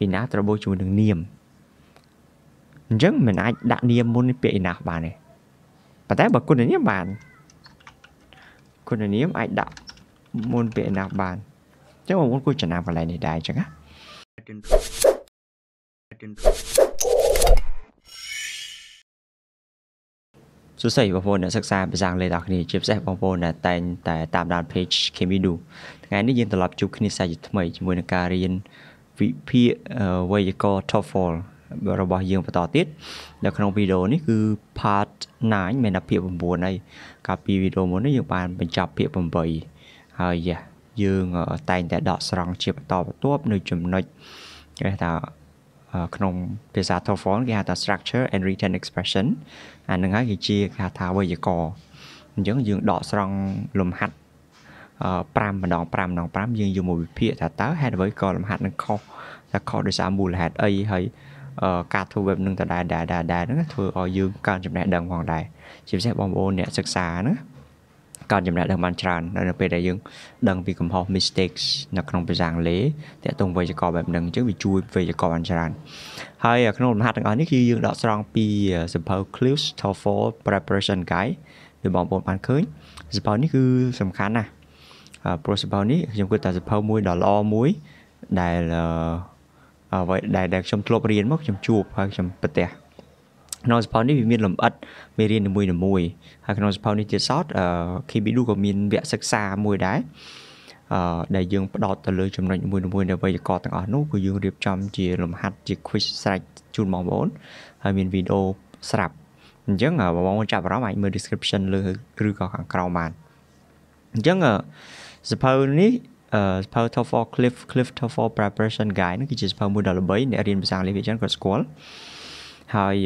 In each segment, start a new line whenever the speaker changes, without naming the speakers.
អ៊ីណាស់ត្របូកជាមួយនឹងនាមអញ្ចឹងមិនអាច ដាក់នាមមុនពាក្យអ៊ីណាស់បានទេប៉ុន្តែបើគុណនាមបានគុណនាមអាចដាក់មុនពាក្យអ៊ីណាស់បានអញ្ចឹងបងប្អូនគួរចំណាំកន្លែងនេះដែរអញ្ចឹងណាសួស្តីបងប្អូនអ្នកសិក្សាភាសាអង់គ្លេសទាំងគ្នាជាពិសេសបងប្អូនដែលតែងតែ តាមដាន page Kemidu ថ្ងៃនេះយើងត្រឡប់ជួបគ្នាសាជាថ្មីជាមួយនឹងការរៀនវិភាគវេយ្យាករណ៍ TOEFL របស់យើងបន្តទៀតនៅក្នុងវីដេអូនេះគឺ part 9មានតែភាគ9ហើយកាលពីវីដេអូមុននេះយើងបានបញ្ចប់ភាគ8ហើយយ៉ាយើងតែងតែដកស្រង់ជាបន្តបន្ទាប់នៅចំណុចគេថាក្នុងភាសា TOEFL គេហៅថា structure and written expression អានឹងហើយគឺជាគេហៅថាវេយ្យាករណ៍អញ្ចឹងយើងដកស្រង់លំហាត់5ម្ដង5ម្ដង5យើងយកមកវិភាគថាតើហេតុអ្វីក៏លំហាត់នឹងខុសថាខុសដោយសារមូលហេតុអីហើយការធ្វើ web នឹងដដែលដដែលដដែលហ្នឹងធ្វើឲ្យយើងកើនចំណេះដឹងផងដែរជាពិសេសបងប្អូនអ្នកសិក្សាណាកើនចំណេះដឹងបានច្រើននៅពេលដែលយើងដឹងពីកំហុស mistakes នៅក្នុងភាសាអង់គ្លេសតាក់ទងវេយ្យាករណ៍បែបហ្នឹងអញ្ចឹងវាជួយវេយ្យាករណ៍បានច្រើនហើយក្នុងលំហាត់ទាំងអស់នេះគឺយើងដកស្រង់ពីសៀវភៅ Clues TOEFL Preparation Guide ដែលបងប្អូនបានឃើញសៀវភៅនេះគឺសំខាន់ណាស់ព្រោះសភៅនេះខ្ញុំគិតថាសភៅមួយដ៏ល្អមួយដែលអ្វីដែលដែលខ្ញុំធ្លាប់រៀនមកខ្ញុំជួបហើយខ្ញុំប្រទះក្នុងសភៅនេះវាមានលម្អិតមេរៀននីមួយៗហើយក្នុងសភៅនេះទៀតសោត KBDU ក៏មានវគ្គសិក្សាមួយដែរអឺដែលយើងផ្ដោតទៅលើចំណុចមួយមួយនៃវេយ្យាករណ៍ទាំងអស់នោះគឺយើងរៀបចំជាលំហាត់ជា quiz ស្រាច់ជូនបងប្អូន ហើយមានវីដេអូស្រាប់អញ្ចឹងបងប្អូនចាប់អារម្មណ៍អាចមើល description លើឬក៏ខាងក្រោមបានអញ្ចឹងសភៅនេះសភៅ TOEFL Cliff Cliff TOEFL Preparation Guide នេះគឺជាសភៅមួយដ៏ល្បីអ្នករៀនភាសាអង់គ្លេសវាច្រើនគាត់ស្គាល់ហើយ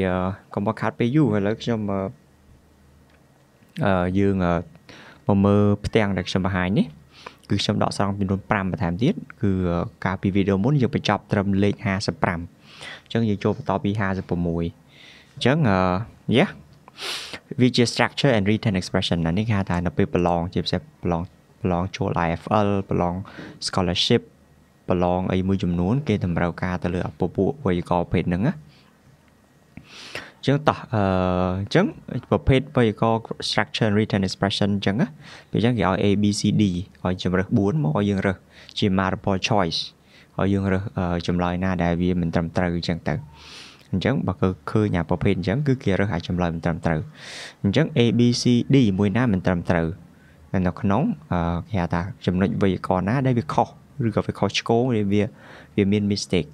កុំបកខាត់ពេលយូរឥឡូវខ្ញុំអឺយើងមកមើលផ្ទាំងដែលខ្ញុំបង្ហាញនេះគឺខ្ញុំដកស្រង់ចំនួន5បន្ថែមទៀតគឺកាលពីវីដេអូមុនយើងបញ្ចប់ត្រឹមលេខ55អញ្ចឹងយើងចូលបន្តពី56អញ្ចឹងអឺយ៉ាវាជា structure and written expression ណានេះគេហៅថានៅពេលប្រឡងជាពិសេសប្រឡងប្រឡងចូល IFL ប្រឡង scholarship ប្រឡងអីមួយចំនួនគេតម្រូវការទៅលើអពពួកវ័យកោភេទហ្នឹងណាអញ្ចឹងតោះអឺអញ្ចឹងប្រភេទវ័យកោ structure and written expression អញ្ចឹងណាពេលអញ្ចឹងគេឲ្យ A B C D ឲ្យជម្រើស4មកឲ្យយើងរើសជា multiple choice ឲ្យយើងរើសចម្លើយណាដែលវាមិនត្រឹមត្រូវអញ្ចឹងទៅអញ្ចឹងបើគឺឃើញអាប្រភេទអញ្ចឹងគឺគេរើសអាចម្លើយមិនត្រឹមត្រូវអញ្ចឹង A B C D មួយណាមិនត្រឹមត្រូវនៅក្នុងគេហៅថាចំណុចវេយ្យាករណ៍ណា ដែលវាខុសឬក៏វាខុសឆ្គងឬវាវាមាន mistake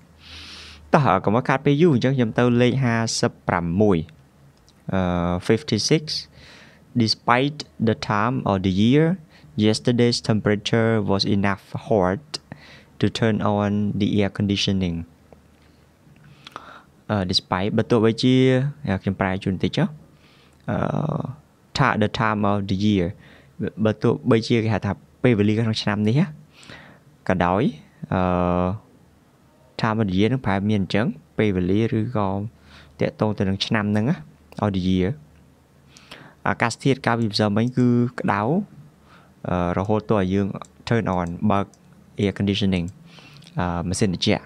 តោះកុំឲ្យខាត់ពេលយូរអញ្ចឹងខ្ញុំទៅលេខ56អឺ56 despite the time or the year yesterday's temperature was enough hot to turn on the air conditioning អឺ despite បើទោះបីជាខ្ញុំប្រែជូនតិចចុះអឺ the time of the year បើទោះបីជាគេហៅថាពេលវេលាក្នុងឆ្នាំនេះក៏ដោយអឺតាមរយៈនឹងប្រហែលមានអញ្ចឹងពេលវេលាឬក៏តកតងទៅនឹងឆ្នាំហ្នឹងអរយាអាកាសធាតុកាលពីម្សិលមិញគឺក្តៅរហូតដល់យើង turn on បើក air conditioning អឺម៉ាស៊ីនត្រជាក់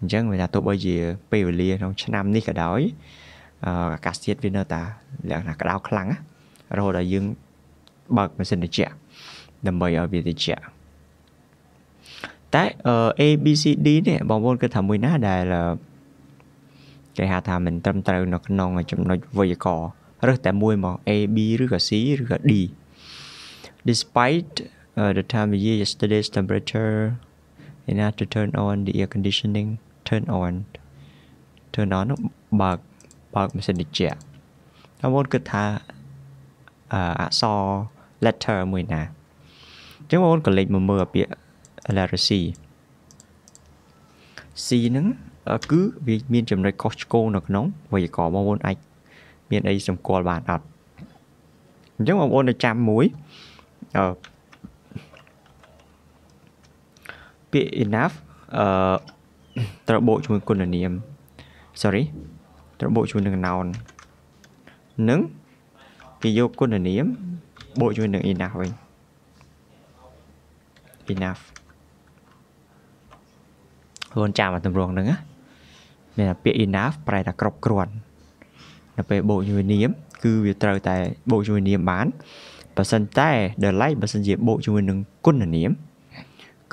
អញ្ចឹងវាថាទោះបីជាពេលវេលាក្នុងឆ្នាំនេះក៏ដោយអាកាសធាតុវានៅតែលក្ខណៈក្តៅខ្លាំងរហូតដល់យើងបើកម៉ាស៊ីនត្រជាក់ដើម្បីឲ្យវាត្រជាក់តែ A B C D នេះបងប្អូនគិតថាមួយណាដែលគេហៅថាមិនត្រឹមត្រូវនៅក្នុងចំណុចវេយ្យាករណ៍រើសតែមួយមក A B ឬក៏ C ឬក៏ D Despite uh, the time of year yesterday's temperature in order to turn on the air conditioning turn on turn on បើកបើកម៉ាស៊ីនត្រជាក់បងប្អូនគិតថាអក្សរ letter មួយណាអញ្ចឹងបងប្អូនក៏លេចមកមើលពាក្យ letter C C ហ្នឹងគឺវាមានចំណុចខុសឆ្គងនៅក្នុងវេយ្យាករណ៍បងប្អូនអាចមានអី សម្គាល់បានអត់អញ្ចឹងបងប្អូនទៅចាំមួយអឺពាក្យ enough អឺត្រូវបូកជាមួយគុណនាម sorry ត្រូវបូកជាមួយនឹង noun នឹងគេយកគុណនាមបូកជាមួយនឹង enough វិញ enough ខ្លួនចាំអាទម្រង់ហ្នឹងណាមានតែពាក្យ enough ប្រែថាគ្រប់គ្រាន់នៅពេលបូកជាមួយនាម គឺវាត្រូវតែបូកជាមួយនាមបានបើសិនតែ the light បើសិនជាបូកជាមួយនឹងគុណនាម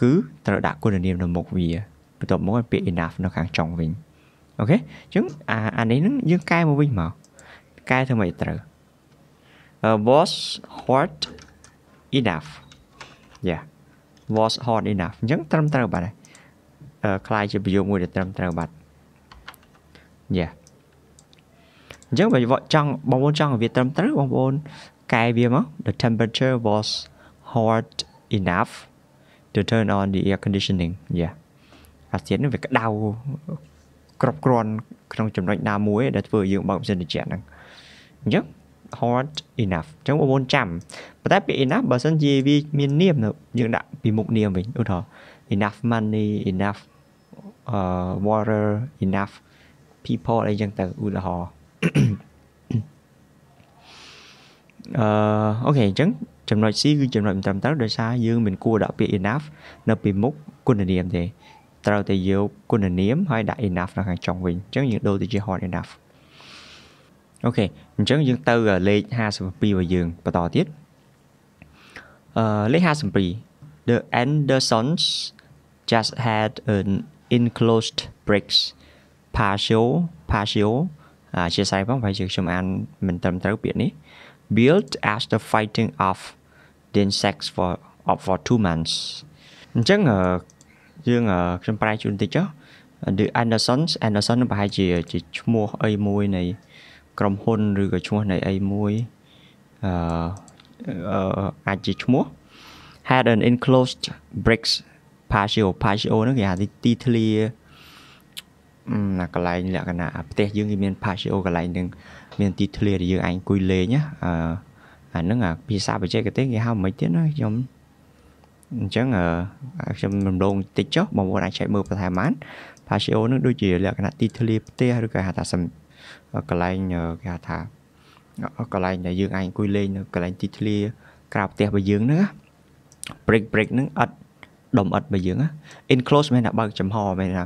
គឺត្រូវដាក់គុណនាមនៅមុខវាបន្ទាប់មកឲ្យពាក្យ enough នៅខាងចុងវិញអូខេអញ្ចឹងអានេះនឹងយើងកែមកវិញមកកែធ្វើម៉េចត្រូវ was hot enough yeah was hot enough អញ្ចឹងត្រឹមត្រូវបាទคล้ายជាប្រយោគមួយដែលត្រឹមត្រូវបាទ yeah អញ្ចឹងបើចង់បងប្អូនចង់ឲ្យវាត្រឹមត្រូវបងប្អូនកែវាមក the temperature was hot enough to turn on the air conditioning yeah អាទៀតនឹងវាក្តៅគ្រប់គ្រាន់ក្នុងចំណុចណាមួយ ដែលធ្វើឲ្យយើងបើកម៉ាស៊ីនត្រជាក់ហ្នឹងអញ្ចឹង hard enough អញ្ចឹងបងប្អូនចាំប៉ុន្តែពាក្យ enough បើសិនជាវាមាននាមយើងដាក់ពីមុខនាមវិញឧទាហរណ៍ enough money enough uh water enough people អីចឹងទៅឧទាហរណ៍អឺអូខេអញ្ចឹងចំណុច C គឺចំណុចមិនត្រឹមត្រូវដោយសារយើងមិនគួរដាក់ពាក្យ enough នៅពីមុខគុណនាមទេត្រូវតែយកគុណនាមហើយដាក់ enough នៅខាងចុងវិញអញ្ចឹងយើងដូរទៅជា hot enough អូខេអញ្ចឹងយើងទៅលេខ52របស់យើងបន្តទៀតអឺលេខ52 The Andersons just had an enclosed bricks patio patio អាចស្អីផងបើយើងខ្ញុំអានមិនត្រឹមត្រូវពាក្យនេះ built after fighting off the insects for up for 2 months អញ្ចឹងយើងខ្ញុំប្រែជូនតិចចុះ The Andersons Anderson ប្រហែលជាជាឈ្មោះអីមួយនៃក្រុមហ៊ុនឬក៏ឈ្មោះនៃអីមួយអឺអាចជាឈ្មោះ had an enclosed bricks patio patio ហ្នឹងគេហៅទីធ្លាណាកន្លែងលក្ខណៈផ្ទះយើងគេមាន patio កន្លែងហ្នឹងមានទីធ្លាដែលយើងអាចអង្គុយលេងណាអឺអាហ្នឹងអាភាសាបច្ចេកទេសគេហៅមិនទៀតណាខ្ញុំអញ្ចឹងខ្ញុំរំលងតិចចុះបងប្អូនអាចចែកមើលបន្ថែមបាន patio ហ្នឹងដូចជាលក្ខណៈទីធ្លាផ្ទះឬក៏ហៅថាកន្លែងគេហៅថាកន្លែងដែលយើងអាចអង្គុយលេងនៅកន្លែងទីធ្លាក្រៅផ្ទះរបស់យើងហ្នឹងណា break break ហ្នឹងឥតដុំឥតរបស់យើងណា enclose មែនថាបើកចំហមែនថា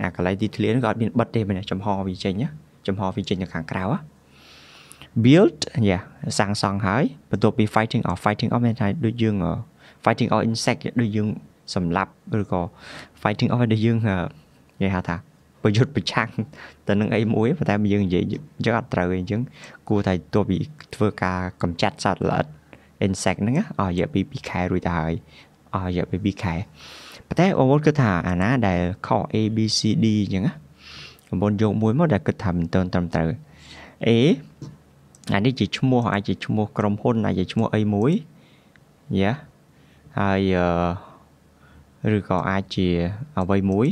អាកន្លែងទីធ្លាហ្នឹងក៏អត់មានបិទទេមែនចំហវាចេញណាចំហវាចេញនៅខាងក្រៅណា build យ៉ាសាងសង់ហើយបន្ទាប់ពី fighting off fighting off មានថាដូចយើង fighting off insect ដូចយើងសម្លាប់ឬក៏ fighting off ដូចយើងគេហៅថាប្រយុទ្ធប្រឆាំងទៅនឹងអីមួយប៉ុន្តែយើងនិយាយយើងអត់ត្រូវអីអញ្ចឹងគួរតែទោះពីធ្វើការកម្ចាត់សត្វល្អិត insect ហ្នឹងអស់រយៈពេល2ខែរួចទៅហើយអស់រយៈពេល2ខែប៉ុន្តែអូនគិតថាអាណាដែលខ A B C D អញ្ចឹងណាអំបុនយកមួយមកដែលគិតថាមិនទាន់ត្រឹមត្រូវ A អានេះជាឈ្មោះអាចជាឈ្មោះក្រុមហ៊ុនអាចជាឈ្មោះអីមួយយ៉ាហើយអឺឬក៏អាចជាអ្វីមួយ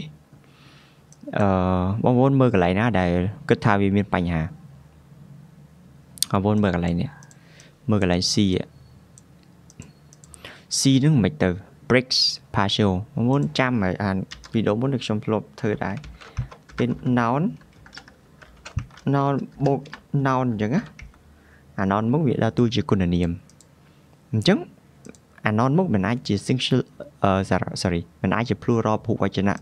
អឺបងប្អូនមើលកន្លែងណា ដែលគិតថាវាមានបញ្ហាបងប្អូនមើលកន្លែងនេះមើលកន្លែង C C នឹងមិនទៅ bricks partial បងប្អូនចាំហើយអានវីដេអូមុនខ្ញុំធ្លាប់ធ្វើដែរពេល noun noun បូក noun អញ្ចឹងណាអា noun មកវាដើរតួជាគុណនាមអញ្ចឹងអា noun មកមិនអាចជា single sorry មិនអាចជា plural ភូវចនៈ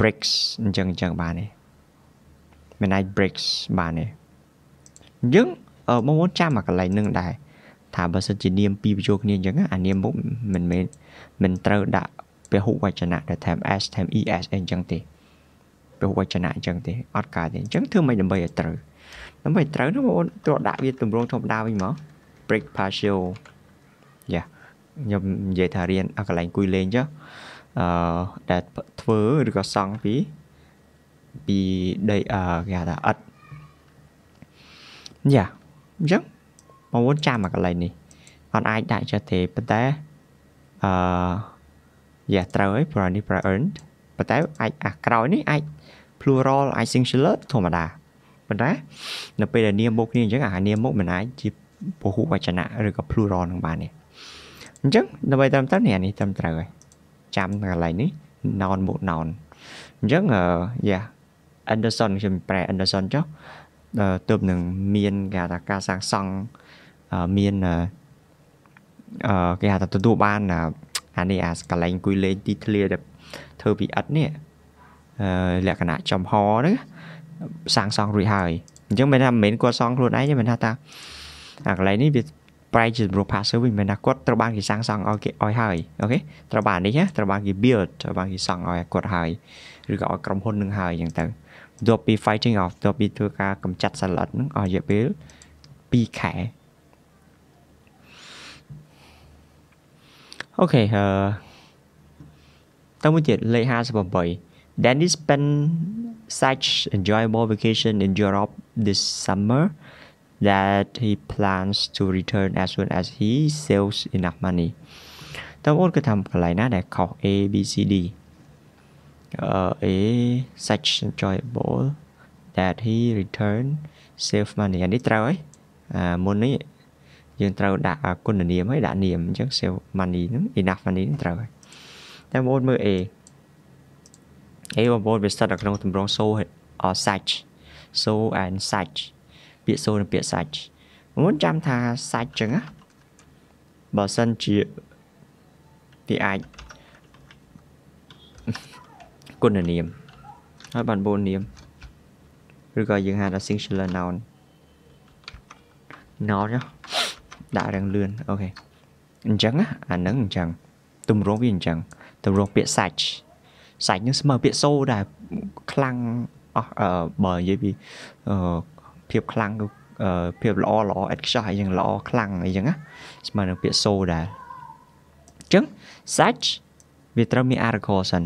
bricks អញ្ចឹងអញ្ចឹងបានទេ midnight bricks បានទេយើងបងប្អូនចាំមកកន្លែងនឹងដែរថាបើសិនជានាមពីរបញ្ចូលគ្នាអញ្ចឹងអានាមមុខមិនមែនមិនត្រូវដាក់ពហុវចនៈដែលថែម s ថែម es អីអញ្ចឹងទេពហុវចនៈអញ្ចឹងទេអត់កើតទេអញ្ចឹងធ្វើមិនដើម្បីឲ្យត្រូវដើម្បីត្រូវនោះបងប្អូនទ្រដាក់វាទម្រង់ធម្មតាវិញមក break partial យ៉ាខ្ញុំនិយាយថារៀនអាកន្លែងគួយលេងចុះអឺដែលធ្វើឬក៏សង់ពីពីដីអឺគេថាឥដ្ឋយ៉ាអញ្ចឹងបងប្អូនចាំមកកន្លែងនេះអត់អាចដាក់ចេះទេប៉ុន្តែអឺយ៉ាត្រូវហើយព្រោះនេះ parent ប៉ុន្តែអាចអាក្រោយនេះអាច plural អាច singular ធម្មតាប៉ុន្តែនៅពេលដែលនាមមុខគ្នាអញ្ចឹងអានាមមុខមិនអាចជាពហុវចនៈឬក៏ plural នឹងបានទេអញ្ចឹងដើម្បីត្រឹមត្រូវនេះអានេះត្រឹមត្រូវហើយចាំនៅកន្លែងនេះ noun មក noun អញ្ចឹងយ៉ា Anderson ខ្ញុំប្រែ Anderson ចុះទើបនឹងមានគេថាការសាងសង់មានគេហៅថាទទួលបានអានេះអាកន្លែងគួយលេងទីធ្លាដែលធ្វើពីឥដ្ឋនេះលក្ខណៈចំហហ្នឹងសាងសង់រួចហើយអញ្ចឹងមិនថាមិនមែនគាត់សង់ខ្លួនឯងទេមិនថាតាអាកន្លែងនេះវាប្រែជាទម្រង់ passive វិញមិនថាគាត់ត្រូវបានគេសាងសង់ឲ្យគេឲ្យហើយអូខេត្រូវបាននេះណាត្រូវបានគេ build ត្រូវបានគេសង់ឲ្យគាត់ហើយឬក៏ឲ្យក្រុមហ៊ុននឹងហើយអញ្ចឹងទៅបន្ទាប់ពី fighting off បន្ទាប់ពីធ្វើការកម្ចាត់សត្វល្អិតនឹងអស់រយៈពេល2ខែអូខេអឺតមួយទៀតលេខ58 Danny spent such enjoyable vacation in Europe this summer that he plans to return as soon as he sells enough money តើបងអូនគិតថាកន្លែងណាដែលខុស A B C D អឺ A such enjoyable that he return save money អានេះត្រូវហើយអាមុននេះយើងត្រូវដាក់គុណនាមហើយដាក់នាមអញ្ចឹង save money ហ្នឹង enough money ហ្នឹងត្រូវហើយតែបងអូនមើល A A បងប្អូនវាស្ថិតនៅក្នុងទម្រង់ so or such so and such ពាក្យសូនិងពាក្យសាច់មុនចាំថាសាច់ចឹងណាបើសិនជាវាអាចគុណនាមហើយបានបូននាមឬក៏យើងហៅថា singular noun noun ណាដាក់រាំងលឿនអូខេអញ្ចឹងណាអាហ្នឹងអញ្ចឹងទម្រង់វាអញ្ចឹងទម្រង់ពាក្យសាច់សាច់នឹងស្មើពាក្យសូដែរខ្លាំងអស់បើនិយាយពីភាពខ្លាំងគឺភាពល្អល្អអត់ខ្ចោះអីចឹងល្អខ្លាំងអីចឹងណាស្មើនឹងពាក្យ so ដែរអញ្ចឹង such វាត្រូវមាន article សិន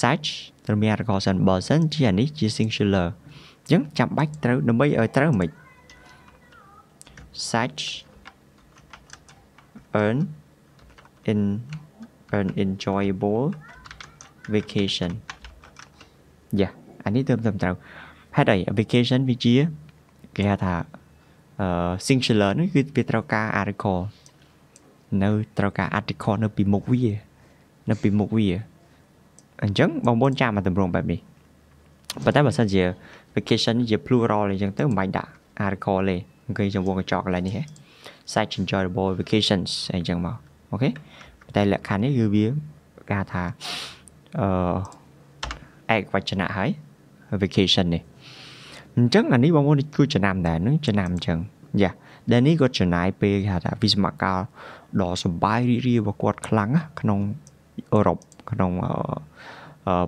such ត្រូវមាន article សិនបើសិនជាអានេះជា singular អញ្ចឹងចាំបាច់ត្រូវដើម្បីឲ្យត្រូវមិន such earn in an enjoyable vacation yeah អានេះត្រឹមត្រូវហេតុអី application វាជាគេហៅថាអឺ singular នោះគឺវាត្រូវការ article នៅត្រូវការ article នៅពីមុខវានៅពីមុខវាអញ្ចឹងបងប្អូនចាំមកតម្រង់បែបនេះប៉ុន្តែបើសិនជា vacation ជា plural អញ្ចឹងទៅមិនបាច់ដាក់ article ទេគេចំពោះកញ្ចក់កន្លែងនេះហ៎ such enjoyable vacations អញ្ចឹងមកអូខេតែលក្ខខណ្ឌនេះគឺវាគេថាអឺឯកវចនៈហើយ vacation នេះអញ្ចឹងអានេះបងប្អូនគឺចំណាំដែរនឹងចំណាំអញ្ចឹងយ៉ាដែលនេះគាត់ចំណាយពេលគេហៅថាវិស្វករដ៏សំបាយរីករាយរបស់គាត់ខ្លាំងក្នុងអឺរ៉ុបក្នុង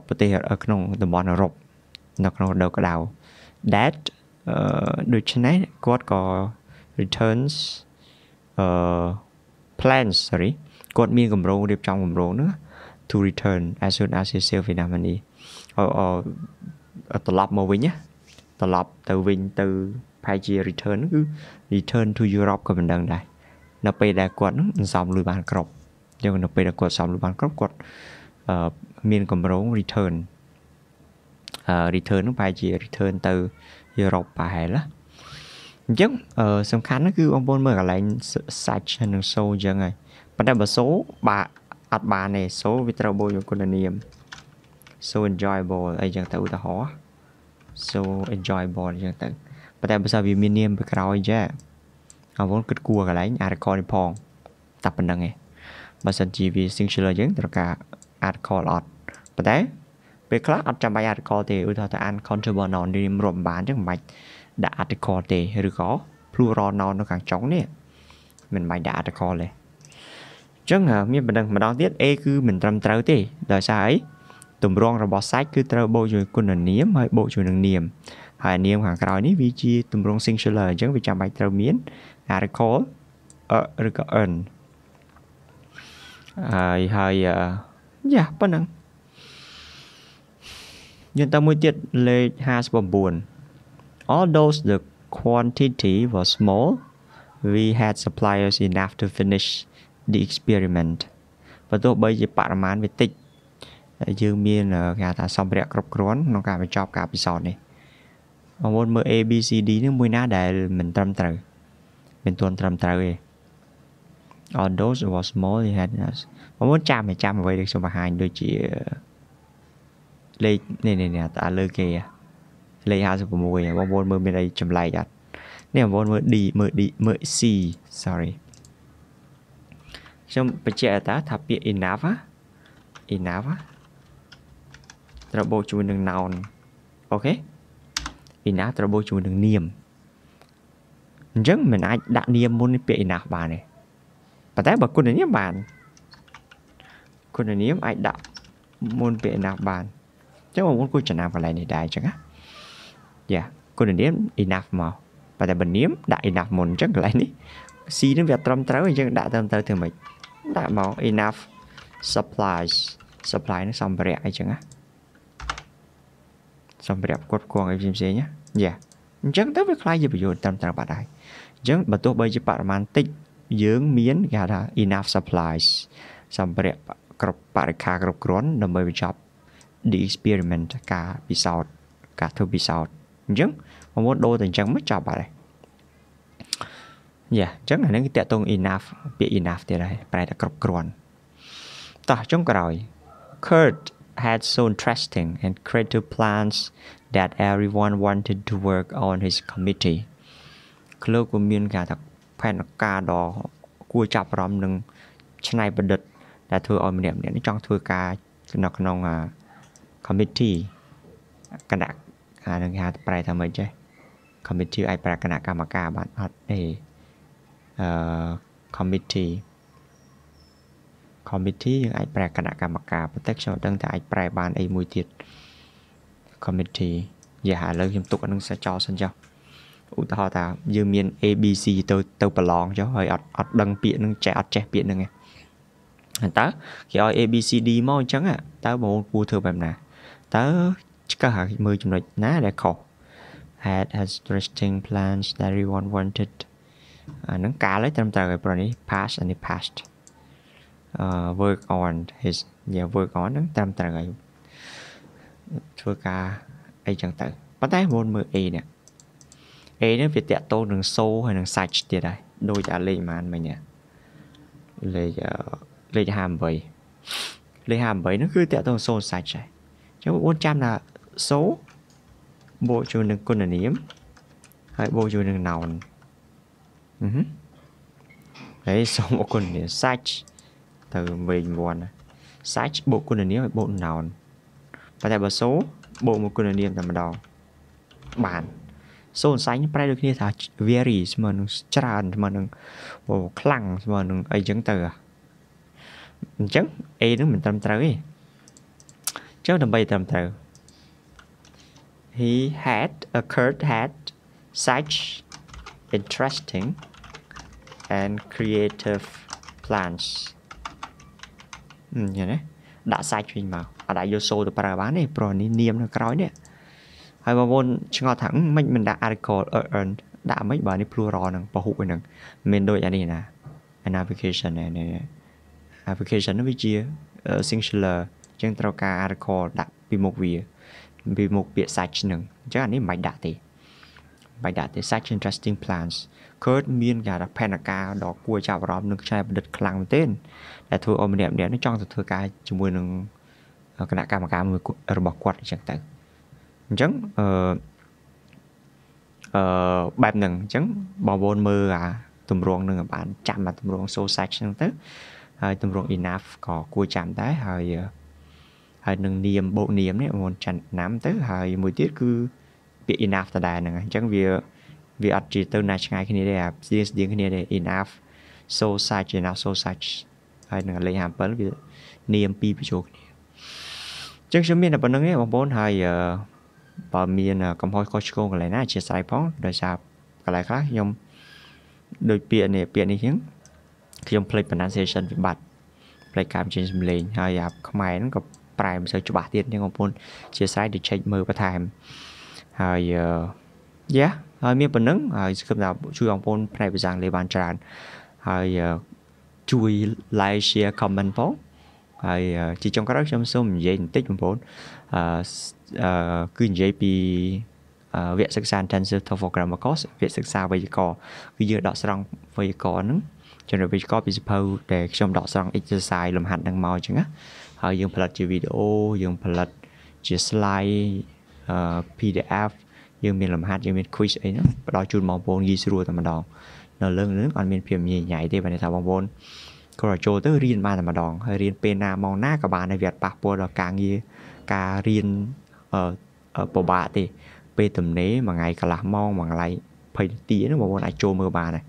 ប្រទេសក្នុងតំបន់អឺរ៉ុបនៅក្នុងរដូវក្តៅ that ដូច្នេះគាត់ក៏ returns អឺ plans sorry គាត់មានកម្រងរៀបចំកម្រងនោះ to return as soon as he sail Vietnam money អឺត្រឡប់មកវិញណាត្រឡប់ទៅវិញទៅប្រហែលជា return គឺ return to Europe ក៏មិនដឹងដែរនៅពេលដែលគាត់នឹងសំលុយបានគ្រប់អញ្ចឹងនៅពេលដែលគាត់សំលុយបានគ្រប់គាត់មានកម្រង return return នឹងប្រហែលជា return ទៅ Europe ប្រហែលណាអញ្ចឹងសំខាន់គឺបងប្អូនមើលកន្លែង search និង show អញ្ចឹងហើយប៉ុន្តែបើ show បាអត់បានទេ show វាត្រូវបូកយកគុណនាម so enjoyable អីចឹងទៅឧទាហរណ៍ so enjoyable អញ្ចឹងទៅប៉ុន្តែបើសិនវាមាននាមបក្រោយចាអាវងគិតគួរកន្លែងអារកនេះផងតែប៉ុណ្្នឹងឯងបើសិនជាវា singular យើង ត្រូវការ article អត់ប៉ុន្តែពេលខ្លះអត់ចាំបាច់ article ទេឧទាហរណ៍ថា uncountable noun នេះរួមបានអញ្ចឹងមិនបាច់ដាក់ article ទេឬក៏ plural noun នៅខាងចុងនេះមិនបាច់ដាក់ article ទេអញ្ចឹងមានបណ្ដឹងម្ដងទៀត A គឺមិនត្រឹមត្រូវទេ ដោយសារអីទម្រង់របស់សាច់គឺត្រូវបូកជាមួយគុណនាមហើយបូកជាមួយនឹងនាមហើយនាមខាងក្រោយនេះវាជាទម្រង់ singular អញ្ចឹងវាចាំបាច់ត្រូវមាន article ឬក៏ n ហើយហើយយ៉ាប៉ុណ្ណឹងយើងតើមួយទៀតលេខ59 although the quantity was small we had suppliers enough to finish the experiment បើទោះបីជាបរិមាណវាតិចយើងមានគេថាសម្ភារៈគ្រប់គ្រាន់ក្នុងការបញ្ចប់ការពិសោធន៍នេះបងប្អូនមើល A B C D នេះមួយណាដែល មិនត្រឹមត្រូវមិនទាន់ត្រឹមត្រូវទេ Although it was small it had បងប្អូនចាំចាំអ្វីដែលខ្ញុំបង្ហាញដូចជាលេខនេះនេះនេះតាលើគេលេខ56បងប្អូនមើលមានអីចម្លែកអត់នេះបងប្អូនមើល D មើល D មើល C sorry ខ្ញុំបញ្ជាក់តាថាពាក្យ enough enough ត្រូវបូកជាមួយនឹង noun អូខេពីណាត្រូវបូកជាមួយនឹងនាមអញ្ចឹងមិនអាចដាក់នាមមុន ពាក្យឯណាបានទេប៉ុន្តែបើគុណនាមបានគុណនាមអាចដាក់មុនពាក្យឯណាបានអញ្ចឹងបងប្អូនគួរចំណាំកន្លែងនេះដែរអញ្ចឹងណាយ៉ាគុណនាម enough មកប៉ុន្តែបើនាមដាក់ enough មុនអញ្ចឹងកន្លែងនេះ C នឹងវាត្រឹមត្រូវអញ្ចឹងដាក់ត្រឹមត្រូវធ្វើម៉េចដាក់មក enough supplies supply នឹងសម្ភារៈអីចឹងណាសម្រាប់គាត់គងអីផ្សេងៗណាយ៉ាអញ្ចឹងទៅវាខ្លាយជាប្រយោជន៍តាមត្រូវបាត់ហើយអញ្ចឹងបើទោះបីជាបរិមាណតិចយើងមានគេហៅថា enough supplies សម្រាប់គ្រប់បរិខាគ្រប់គ្រាន់ដើម្បីបញ្ចប់ the experiment ការពិសោធន៍ការធ្វើពិសោធន៍អញ្ចឹងមកដូរទៅអញ្ចឹងមកចប់បាត់ហើយយ៉ាអញ្ចឹងអានឹងគឺតកតង enough ពាក្យ enough ទៀតហើយប្រែតែគ្រប់គ្រាន់តោះចុងក្រោយ Kurt had so interesting and creative plans that everyone wanted to work on his committee ក្លើកក៏មានការថាផែនការដ៏គួរចាប់អារម្មណ៍នឹងឆ្នៃប្រឌិតដែលធ្វើឲ្យម្នាក់ម្នាក់នេះចង់ធ្វើការនៅក្នុង committee គណៈអានឹងគេហៅប្រែថាម៉េចចេះ committee អាចប្រើគណៈកម្មការបានអត់ទេអឺ committee committee យើងអាចប្រែគណៈកម្មការប៉ុន្តែខ្ញុំអត់ដឹងថាអាចប្រែបានអីមួយទៀត committee យ៉ាឥឡូវខ្ញុំទុកអានឹងសាចោលសិនចុះឧទាហរណ៍ថាយើងមាន ABC ទៅទៅប្រឡងចុះហើយអត់អត់ដឹងពាក្យនឹងចេះអត់ចេះពាក្យនឹងឯងតើគេឲ្យ ABCD មកអញ្ចឹងតើបងគួរធ្វើបែបណាតើឆ្កឹះមើលចំណុចណាដែលខុស had has interesting plans that everyone wanted អានឹងកាលហើយត្រឹមត្រូវហើយប្រនេះ pass អានេះ passed work on his និយាយ work on ហ្នឹងតាមត្រូវហើយធ្វើការអីចឹងទៅប៉ុន្តែមុនមើល A នេះ A នេះវាតាក់ទងនឹងសូហើយនឹងសាច់ទៀតដែរដូចអាលេខប៉ុន្មានមិញលេខលេខ58លេខ58ហ្នឹងគឺតាក់ទងសូសាច់ដែរចឹងបងចាំថាសូបូកជាមួយនឹងគុណនាម ហើយបូកជាមួយនឹង noun ហឺហើយសូមអរគុណនាមសាច់ទៅវែង1ណា search បូកគុណនាមឲ្យបូក noun ប៉ុន្តែបើសូបូកមកគុណនាមតែម្ដងបានសូនសាញ់ប្រែដូចគ្នា ថា very ស្មើនឹងច្រើនស្មើនឹងអូខ្លាំងស្មើនឹងអីចឹងទៅអញ្ចឹង A នឹងមិនត្រឹមត្រូវទេចុះដើម្បីត្រឹមត្រូវ he had occurred had such interesting and creative plans ឃើញទេដាក់សាច់វិញមកអត់អាចយកសូទៅប្រើបានទេព្រោះនេះនាមនៅក្រោយនេះហើយបងប្អូនឆ្ងល់ថាមិនមិនដាក់ article earned ដាក់មិនបើនេះ plural ហ្នឹងពហុហ្នឹងមានដូចអានេះណា an application ណែ application នោះវាជា singular ចឹងត្រូវការ article ដាក់ពីមុខវា ពីមុខពាក្យសាច់ហ្នឹងអញ្ចឹងអានេះមិនបាច់ដាក់ទេ by that is such interesting plans គាត់មានការផែនការដ៏គួរចាប់អារម្មណ៍និងខ្ចីបណ្ឌិតខ្លាំងមែនទែនដែលធ្វើឲ្យម្នាក់ម្នាក់នេះចង់ទៅធ្វើការជាមួយនឹងគណៈកម្មការមួយរបស់គាត់អញ្ចឹងទៅអញ្ចឹងអឺអឺបែបហ្នឹងអញ្ចឹងបងប្អូនមើលអាតម្រងនឹងបានចាំអាតម្រង soul section ហ្នឹងទៅហើយតម្រង enough ក៏គួរចាំដែរហើយហើយនឹងនាមបូកនាមនេះបងប្អូនចាំណាំទៅហើយមួយទៀតគឺពាក្យ enough ដដែលហ្នឹងអញ្ចឹងវាវាអត់ជាទៅណាឆ្ងាយគ្នាទេអាស្ដៀងស្ដៀងគ្នាទេ enough so such enough so such ហើយនឹងលេខ57វានាមពីរបញ្ចូលគ្នាអញ្ចឹងខ្ញុំមានតែប៉ុណ្្នឹងទេបងប្អូនហើយបើមានកំហុសខុសឆ្គងកន្លែងណាអធិស្ឋានផងដោយសារកន្លែងខ្លះខ្ញុំដូចពាក្យនេះពាក្យនេះហ្នឹងខ្ញុំផ្លេច pronunciation វាបាត់ផ្លេចការបញ្ចេញសំឡេងហើយអាខ្មែរហ្នឹងក៏ប្រែមិនសូវច្បាស់ទៀតទេបងប្អូនអធិស្ឋានទៅ check មើលបន្ថែមហើយយ៉ាហើយមានប៉ុណ្ណឹងហើយសង្ឃឹមថាជួយបងប្អូនផ្នែកភាសាអង់គ្លេសបានច្រើនហើយជួយ like share comment ផងហើយជាចុងក្រោយខ្ញុំសូមនិយាយបន្តិចបងប្អូនអឺគឺនិយាយពីវគ្គសិក្សា intensive TOEFL grammar course វគ្គសិក្សាវេយ្យាករណ៍គឺយើងដកស្រង់វេយ្យាករណ៍ហ្នឹងជំនួយវេយ្យាករណ៍ពីសភៅដែលខ្ញុំដកស្រង់ exercise លំហាត់ហ្នឹងមកអញ្ចឹងណាហើយយើងផលិតជាវីដេអូយើងផលិតជា slide PDF យើងមានលំហាត់យើងមាន quiz អីហ្នឹងផ្ដល់ជូនបងប្អូនងាយស្រួលតែម្ដង នៅលើនឹងអត់មានភាពញ៉ៃញ៉ៃទេបើនេះថាបងប្អូនគាត់ចូលទៅរៀនបានតែម្ដងហើយរៀនពេលណាម៉ោងណាក៏បានហើយវាអត់ប៉ះពាល់ដល់ការងារការរៀនពិបាកទេពេលទំនេរមួយថ្ងៃកន្លះម៉ោងមួយថ្ងៃ20នាទីហ្នឹងបងប្អូនអាចចូលមើលបានហើយ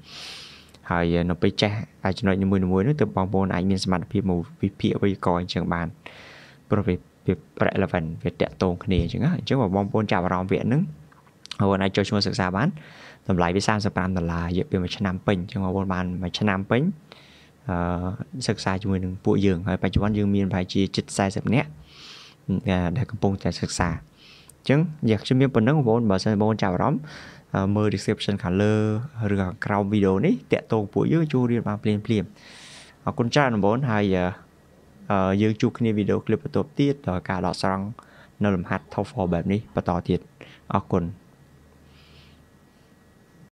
ហើយនៅពេលចេះអាចចំណុចនីមួយៗនោះទៅបងប្អូនអាចមានសមត្ថភាពមកវិភាគវិកអញ្ចឹងបានព្រោះវាវា relevant វាតាក់ទងគ្នាអញ្ចឹងអញ្ចឹងបងប្អូនចាប់អារម្មណ៍វាហ្នឹងបងអាចចូលឈ្មោះសិក្សាបានតម្លៃវា35ដុល្លាររយៈពេលមួយឆ្នាំពេញអញ្ចឹងបងប្អូនបានមួយឆ្នាំពេញអឺសិក្សាជាមួយនឹងពួកយើងហើយបច្ចុប្បន្នយើងមានប្រហែលជាជិត40នាក់ដែលកំពុងតែសិក្សាអញ្ចឹងយកខ្ញុំមានប៉ុណ្ណឹងបងប្អូនបើសិនបងប្អូនចាប់អារម្មណ៍មើល description ខាងលើឬក្រោមវីដេអូនេះតាក់ទងពួកយើងចូលរៀនបានភ្លាមភ្លាមអរគុណច្រើនបងប្អូនហើយយើងជួបគ្នាវីដេអូឃ្លីបបន្ទាប់ទៀតដល់ការដោះស្រាយនៅលំហាត់ TOEFL បែបនេះបន្តទៀតអរគុណ